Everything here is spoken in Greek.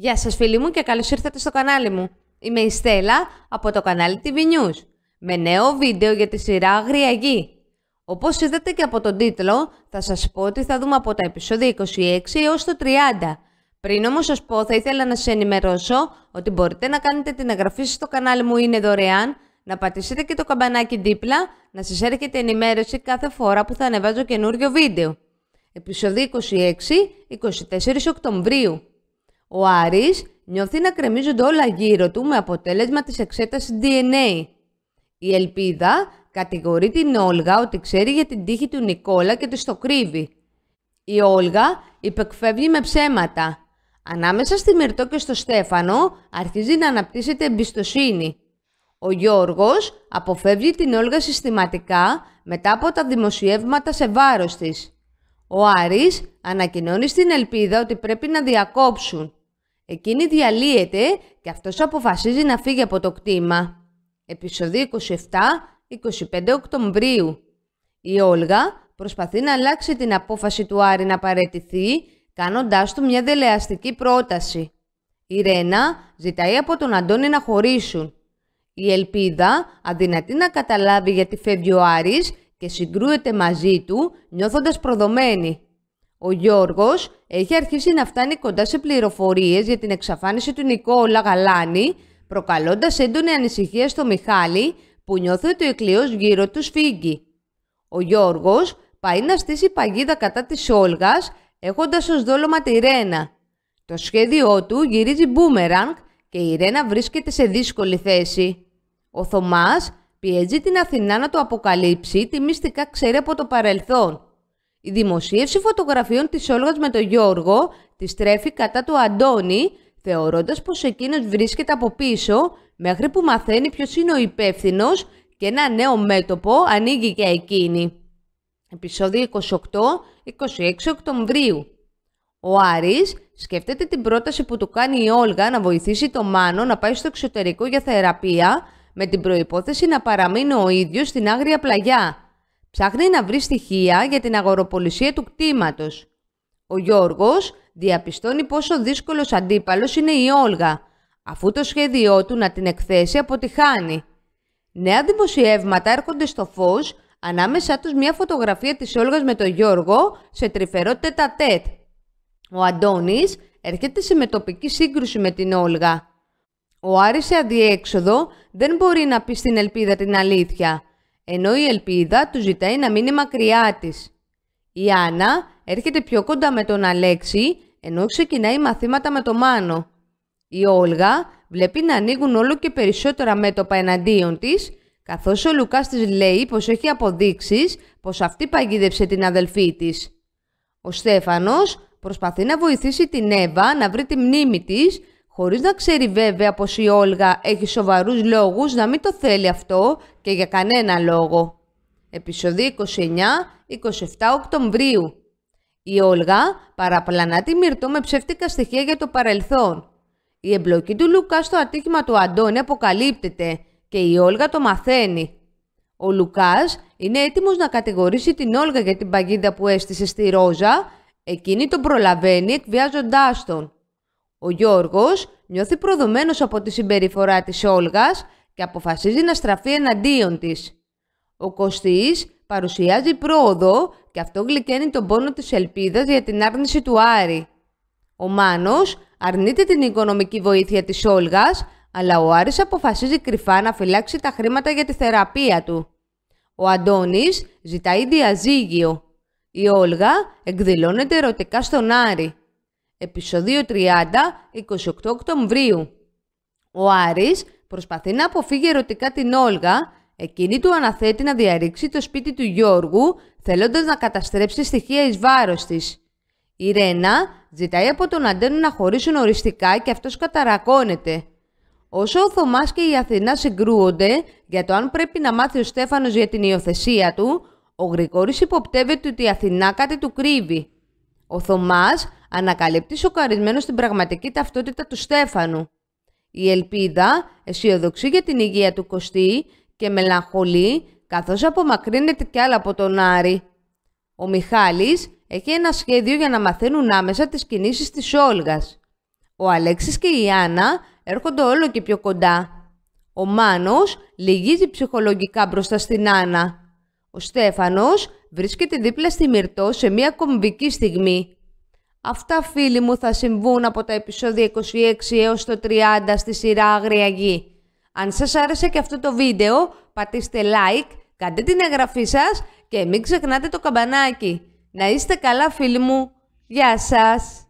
Γεια σας φίλοι μου και καλώς ήρθατε στο κανάλι μου. Είμαι η Στέλλα από το κανάλι TV News με νέο βίντεο για τη σειρά Αγρία Γη. Όπως είδατε και από τον τίτλο θα σας πω ότι θα δούμε από τα επεισόδια 26 έως το 30. Πριν όμως σας πω θα ήθελα να σας ενημερώσω ότι μπορείτε να κάνετε την εγγραφή στο κανάλι μου είναι δωρεάν, να πατήσετε και το καμπανάκι δίπλα, να σας έρχεται ενημέρωση κάθε φορά που θα ανεβάζω καινούριο βίντεο. Επεισόδιο 26, 24 Οκτωβρίου. Ο Άρης νιώθει να κρεμίζονται όλα γύρω του με αποτέλεσμα της εξέτασης DNA. Η Ελπίδα κατηγορεί την Όλγα ότι ξέρει για την τύχη του Νικόλα και της το κρύβει. Η Όλγα υπεκφεύγει με ψέματα. Ανάμεσα στη Μυρτό και στο Στέφανο αρχίζει να αναπτύσσεται εμπιστοσύνη. Ο Γιώργος αποφεύγει την Όλγα συστηματικά μετά από τα δημοσιεύματα σε βάρος της. Ο Άρης ανακοινώνει στην ελπίδα ότι πρέπει να διακόψουν. Εκείνη διαλύεται και αυτός αποφασίζει να φύγει από το κτήμα. Επισοδιο 27-25 Οκτωβρίου. Η Όλγα προσπαθεί να αλλάξει την απόφαση του Άρη να παρετηθεί, κάνοντάς του μια δελεαστική πρόταση. Η Ρένα ζητάει από τον Αντώνη να χωρίσουν. Η Ελπίδα αδυνατεί να καταλάβει γιατί φεύγει ο Άρης και συγκρούεται μαζί του νιώθοντας προδομένη. Ο Γιώργος έχει αρχίσει να φτάνει κοντά σε πληροφορίες για την εξαφάνιση του Νικόλα Γαλάνη, προκαλώντας έντονη ανησυχία στο Μιχάλη που νιώθει ότι ο εκλειός γύρω του σφίγγει. Ο Γιώργος πάει να στήσει παγίδα κατά της Όλγας, έχοντας ως δόλωμα τη Ρένα. Το σχέδιό του γυρίζει μπούμεραγκ και η Ρένα βρίσκεται σε δύσκολη θέση. Ο Θωμάς πιέζει την Αθηνά να το αποκαλύψει τι μυστικά ξέρει από το παρελθόν. Η δημοσίευση φωτογραφιών της Όλγας με τον Γιώργο της στρέφει κατά του Αντώνη, θεωρώντας πως εκείνος βρίσκεται από πίσω, μέχρι που μαθαίνει ποιος είναι ο υπεύθυνος και ένα νέο μέτωπο ανοίγει για εκείνη. Επισόδιο 28-26 Οκτωβρίου Ο Άρης σκέφτεται την πρόταση που του κάνει η Όλγα να βοηθήσει τον Μάνο να πάει στο εξωτερικό για θεραπεία, με την προϋπόθεση να παραμείνει ο ίδιος στην άγρια πλαγιά. Ψάχνει να βρει στοιχεία για την αγοροπολισία του κτήματος. Ο Γιώργος διαπιστώνει πόσο δύσκολος αντίπαλος είναι η Όλγα, αφού το σχέδιό του να την εκθέσει αποτυχάνει. Νέα δημοσιεύματα έρχονται στο φως, ανάμεσά τους μια φωτογραφία της Όλγας με τον Γιώργο σε τρυφερό τέτα Ο Αντώνης έρχεται σε μετοπική σύγκρουση με την Όλγα. Ο Άρης σε αδιέξοδο δεν μπορεί να πει στην ελπίδα την αλήθεια ενώ η Ελπίδα του ζητάει να μείνει μακριά της. Η Άννα έρχεται πιο κοντά με τον Αλέξη, ενώ ξεκινάει μαθήματα με τον Μάνο. Η Όλγα βλέπει να ανοίγουν όλο και περισσότερα μέτωπα εναντίον της, καθώς ο Λουκάς της λέει πως έχει αποδείξεις πως αυτή παγίδευσε την αδελφή της. Ο Στέφανος προσπαθεί να βοηθήσει την Εύα να βρει τη μνήμη της χωρίς να ξέρει βέβαια πως η Όλγα έχει σοβαρούς λόγους να μην το θέλει αυτό και για κανένα λόγο. Επισοδή 29-27 Οκτωβρίου Η Όλγα παραπλανά τη Μυρτό με ψεύτικα στοιχεία για το παρελθόν. Η εμπλοκή του Λουκά στο ατύχημα του Αντώνη αποκαλύπτεται και η Όλγα το μαθαίνει. Ο Λουκάς είναι έτοιμος να κατηγορήσει την Όλγα για την παγίδα που έστησε στη Ρόζα, εκείνη τον προλαβαίνει εκβιάζοντάς τον. Ο Γιώργος νιώθει προδομένος από τη συμπεριφορά της Όλγας και αποφασίζει να στραφεί εναντίον της. Ο Κωστής παρουσιάζει πρόοδο και αυτό γλυκένει τον πόνο της ελπίδας για την άρνηση του Άρη. Ο Μάνος αρνείται την οικονομική βοήθεια της Όλγας, αλλά ο Άρης αποφασίζει κρυφά να φυλάξει τα χρήματα για τη θεραπεία του. Ο Αντώνης ζητάει διαζύγιο. Η Όλγα εκδηλώνεται ερωτικά στον Άρη επεισοδίο 30, 28 Οκτωβρίου. Ο Άρης προσπαθεί να αποφύγει ερωτικά την Όλγα, εκείνη του αναθέτει να διαρρήξει το σπίτι του Γιώργου, θέλοντας να καταστρέψει στοιχεία εις βάρος της. Η Ρένα ζητάει από τον Αντένο να χωρίσουν οριστικά και αυτός καταρακώνεται. Όσο ο Θωμάς και η Αθηνά συγκρούονται για το αν πρέπει να μάθει ο Στέφανος για την υιοθεσία του, ο Γρηγόρης υποπτεύεται ότι η Αθηνά κάτι του κρύβει. Ο Θωμάς ανακαλύπτει σοκαρισμένο την πραγματική ταυτότητα του Στέφανου. Η ελπίδα αισιοδοξεί για την υγεία του Κωστή και μελαγχολεί καθώς απομακρύνεται κι άλλα από τον Άρη. Ο Μιχάλης έχει ένα σχέδιο για να μαθαίνουν άμεσα τις κινήσεις της Όλγας. Ο Αλέξης και η Άννα έρχονται όλο και πιο κοντά. Ο Μάνος λυγίζει ψυχολογικά μπροστά στην Άννα. Ο Στέφανος βρίσκεται δίπλα στη Μυρτό σε μια κομβική στιγμή. Αυτά φίλοι μου θα συμβούν από τα επεισόδια 26 έως το 30 στη σειρά Αγριαγή. Αν σας άρεσε και αυτό το βίντεο, πατήστε like, κάντε την εγγραφή σας και μην ξεχνάτε το καμπανάκι. Να είστε καλά φίλοι μου. Γεια σας!